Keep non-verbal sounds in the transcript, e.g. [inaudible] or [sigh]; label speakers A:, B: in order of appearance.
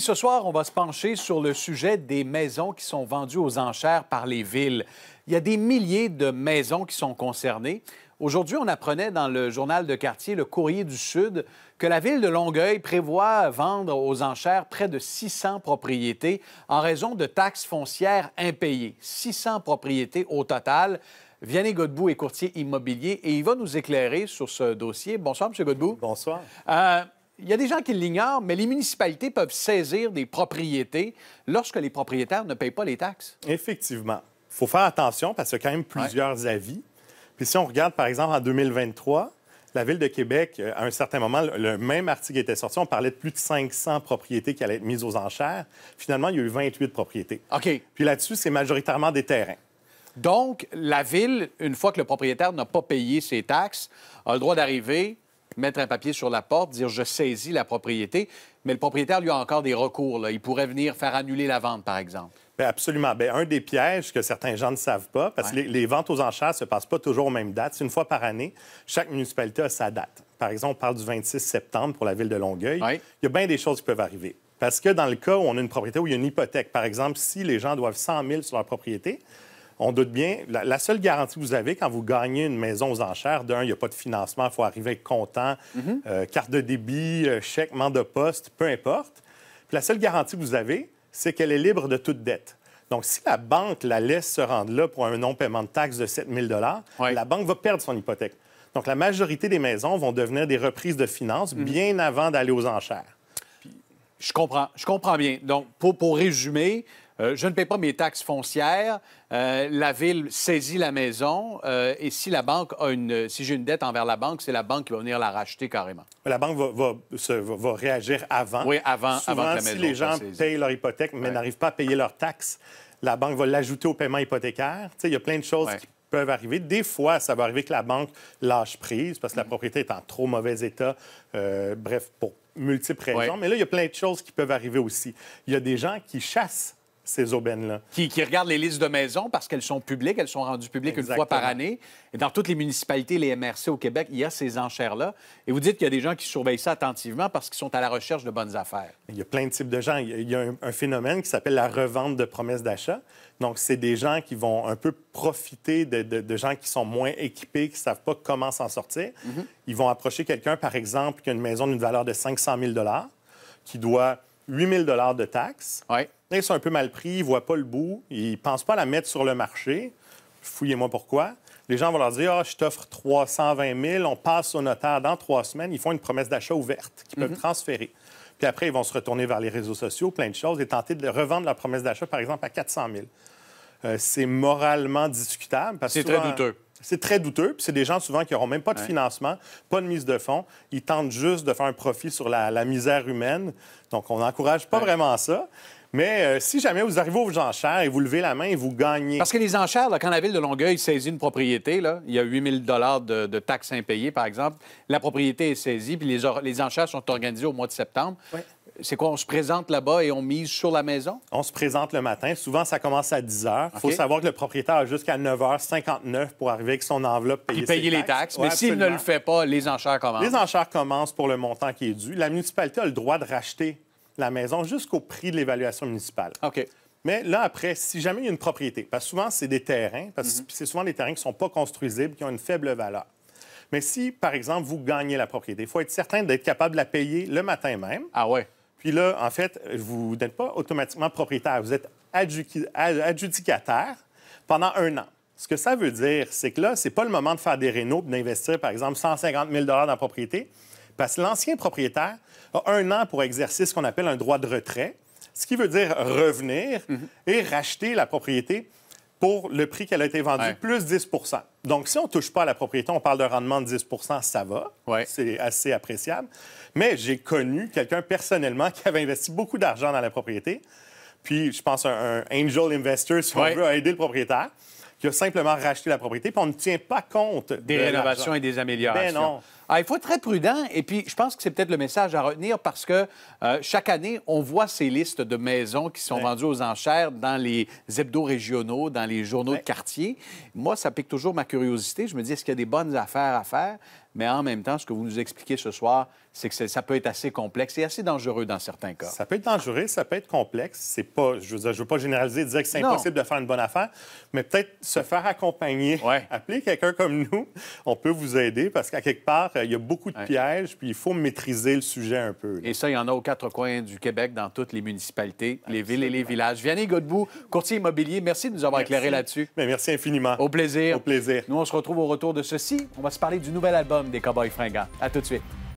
A: ce soir, on va se pencher sur le sujet des maisons qui sont vendues aux enchères par les villes. Il y a des milliers de maisons qui sont concernées. Aujourd'hui, on apprenait dans le journal de quartier Le Courrier du Sud que la ville de Longueuil prévoit vendre aux enchères près de 600 propriétés en raison de taxes foncières impayées. 600 propriétés au total. Vianney Godbout est courtier immobilier et il va nous éclairer sur ce dossier. Bonsoir, M. Godbout. Bonsoir. Euh, il y a des gens qui l'ignorent, mais les municipalités peuvent saisir
B: des propriétés lorsque les propriétaires ne payent pas les taxes. Effectivement. Il faut faire attention parce qu'il y a quand même plusieurs avis. Puis si on regarde, par exemple, en 2023, la Ville de Québec, euh, à un certain moment, le même article était sorti, on parlait de plus de 500 propriétés qui allaient être mises aux enchères. Finalement, il y a eu 28 propriétés. OK. Puis là-dessus, c'est majoritairement des terrains. Donc, la Ville, une fois que le propriétaire n'a pas payé ses taxes, a le droit
A: d'arriver, mettre un papier sur la porte, dire je saisis la propriété, mais le propriétaire lui a encore des
B: recours. Là. Il pourrait venir faire annuler la vente, par exemple. Ben, absolument. Bien, un des pièges que certains gens ne savent pas, parce que les, ventes aux enchères ne se passent pas toujours aux mêmes dates. C'est une fois par année. Chaque municipalité a sa date. Par exemple, on parle du 26 septembre pour la ville de Longueuil. Il y a bien des choses qui peuvent arriver. Parce que dans le cas où on a une propriété où il y a une hypothèque, par exemple, si les gens doivent 100 000 sur leur propriété, on doute bien. La, seule garantie que vous avez quand vous gagnez une maison aux enchères, d'un, il n'y a pas de financement, il faut arriver content, mhm. euh, carte de débit, euh, chèque, mandat de poste, peu importe. la seule garantie que vous avez, c'est qu'elle est libre de toute dette. Donc, si la banque la laisse se rendre là pour un non-paiement de taxes de 7 000 la banque va perdre son hypothèque. Donc, la majorité des maisons vont devenir des reprises de finances mhm. bien avant d'aller aux enchères. Je comprends. Je comprends bien. Donc, pour résumer, euh, je ne paie pas mes taxes foncières, euh,
A: la ville saisit la maison euh, et si la banque a une, si j'ai une dette envers la banque, c'est la banque qui va venir la racheter carrément.
B: La banque va, réagir avant. Oui, avant, avant que la maison. Si les gens payent leur hypothèque mais n'arrivent pas à payer leurs taxes, la banque va l'ajouter au paiement hypothécaire. Il y a plein de choses qui peuvent arriver. Des fois, ça va arriver que la banque lâche prise parce que la mm. propriété est en trop mauvais état. bref, pour multiples raisons. Mais là, il y a plein de choses qui peuvent arriver aussi. Il y a des gens qui chassent ces aubaines-là. Qui, regardent les listes de maisons parce qu'elles sont
A: publiques, elles sont rendues publiques une fois par année. Et dans toutes les municipalités, les MRC au Québec, il y a ces enchères-là. Et vous dites qu'il y a des gens qui surveillent ça attentivement parce qu'ils sont à la recherche de bonnes affaires.
B: Il y a plein de types de gens. Il y a un, phénomène qui s'appelle la revente de promesses d'achat. Donc, c'est des gens qui vont un peu profiter de, gens qui sont moins équipés, qui ne savent pas comment s'en sortir. Mhm. Ils vont approcher quelqu'un, par exemple, qui a une maison d'une valeur de 500 000 qui doit 8 000 de taxes. Oui. Ils sont un peu mal pris, ils ne voient pas le bout, ils ne pensent pas la mettre sur le marché. Fouillez-moi pourquoi. Les gens vont leur dire ah, je t'offre 320 000, on passe au notaire dans trois semaines. Ils font une promesse d'achat ouverte qu'ils peuvent mhm. transférer. Puis après, ils vont se retourner vers les réseaux sociaux, plein de choses, et tenter de revendre la promesse d'achat, par exemple, à 400 000. Euh, c'est moralement discutable. C'est très douteux. C'est très douteux. Puis c'est des gens souvent qui n'auront même pas de financement, pas de mise de fonds. Ils tentent juste de faire un profit sur la, misère humaine. Donc, on n'encourage pas vraiment ça. Mais euh, si jamais vous arrivez aux enchères et vous levez la main et vous gagnez. Parce que les enchères,
A: quand la ville de Longueuil saisit une propriété, il y a 8 000 de, de, taxes impayées, par exemple, la propriété est saisie, puis les, enchères sont organisées au mois de septembre. C'est quoi, on se présente
B: là-bas et on mise sur la maison? On se présente le matin. Souvent, ça commence à 10 heures. Il faut savoir que le propriétaire a jusqu'à 9 h 59 pour arriver avec son enveloppe payer, payer les taxes. mais s'il ne le
A: fait pas, les enchères commencent. Les
B: enchères commencent pour le montant qui est dû. La municipalité a le droit de racheter la maison jusqu'au prix de l'évaluation municipale. OK. Mais là, après, si jamais il y a une propriété, parce que souvent, c'est des terrains, parce que mhm. c'est souvent des terrains qui ne sont pas construisibles, qui ont une faible valeur. Mais si, par exemple, vous gagnez la propriété, il faut être certain d'être capable de la payer le matin même. Ah ouais. Puis là, en fait, vous n'êtes pas automatiquement propriétaire, vous êtes adjudicataire pendant un an. Ce que ça veut dire, c'est que là, ce c'est pas le moment de faire des rénaux, d'investir, par exemple, 150 000 dans la propriété, parce que l'ancien propriétaire a un an pour exercer ce qu'on appelle un droit de retrait, ce qui veut dire revenir mhm. et racheter la propriété pour le prix qu'elle a été vendue, plus 10 Donc, si on ne touche pas à la propriété, on parle de rendement de 10 ça va. C'est assez appréciable. Mais j'ai connu quelqu'un personnellement [laughs] qui avait investi beaucoup d'argent dans la propriété. Puis, je pense, un, angel investor, si on veut, a aidé le propriétaire qui a simplement racheté la propriété, puis on ne tient pas compte des rénovations et des
A: améliorations. Ben non. Ah, il faut être très prudent, et puis je pense que c'est peut-être le message à retenir parce que euh, chaque année, on voit ces listes de maisons qui sont vendues aux enchères dans les hebdos régionaux, dans les journaux de quartier. Moi, ça pique toujours ma curiosité. Je me dis, est-ce qu'il y a des bonnes affaires à faire? mais en même temps,
B: ce que vous nous expliquez ce soir, c'est que ça peut être assez complexe et assez dangereux dans certains cas. Ça peut être dangereux, ça peut être complexe. C'est pas, je veux, veux pas généraliser, dire que c'est impossible de faire une bonne affaire, mais peut-être se faire accompagner. Appelez [laughs] Appeler quelqu'un comme nous, on peut vous aider parce qu'à quelque part, euh, il y a beaucoup de pièges, puis il faut maîtriser le sujet un peu. Et ça, il y en a aux quatre coins du Québec, dans toutes
A: les municipalités, les villes et les villages. Vianney Godbout, courtier immobilier, merci de nous avoir éclairé là-dessus. Merci infiniment. Au plaisir. Au plaisir. Nous, on se retrouve au retour de ceci. On va se parler du nouvel album des Cowboys fringants. À tout de suite.